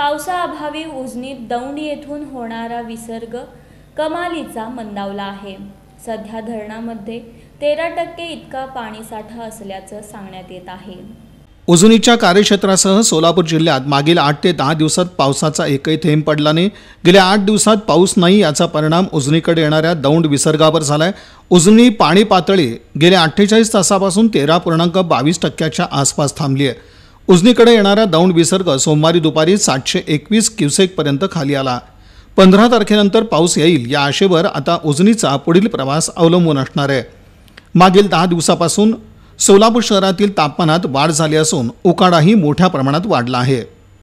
पावसाअभावी उजनीत दौंड येथून होणारा विसर्ग कमालीचा मंदावला आहे सध्या धरणामध्ये तेरा टक्के इतका पाणीसाठा असल्याचं सांगण्यात येत आहे उजनीच्या कार्यक्षेत्रासह सोलापूर जिल्ह्यात मागील आठ ते दहा दिवसात पावसाचा एकही थेंब पडला नाही गेल्या आठ दिवसात पाऊस नाही याचा परिणाम उजनीकडे येणाऱ्या दौंड विसर्गावर झालाय उजनी पाणी पातळी गेल्या अठ्ठेचाळीस तासापासून तेरा पूर्णांक बावीस टक्क्याच्या आसपास थांबली आहे उजनीकडे येणारा दौंड विसर्ग सोमवारी दुपारी सातशे एकवीस क्युसेकपर्यंत खाली आला पंधरा तारखेनंतर पाऊस येईल या आशेवर आता उजनीचा पुढील प्रवास अवलंबून असणार आहे मागील दहा दिवसापासून सोलापूर शहरातील तापमानात वाढ झाली असून उकाडाही मोठ्या प्रमाणात वाढला आहे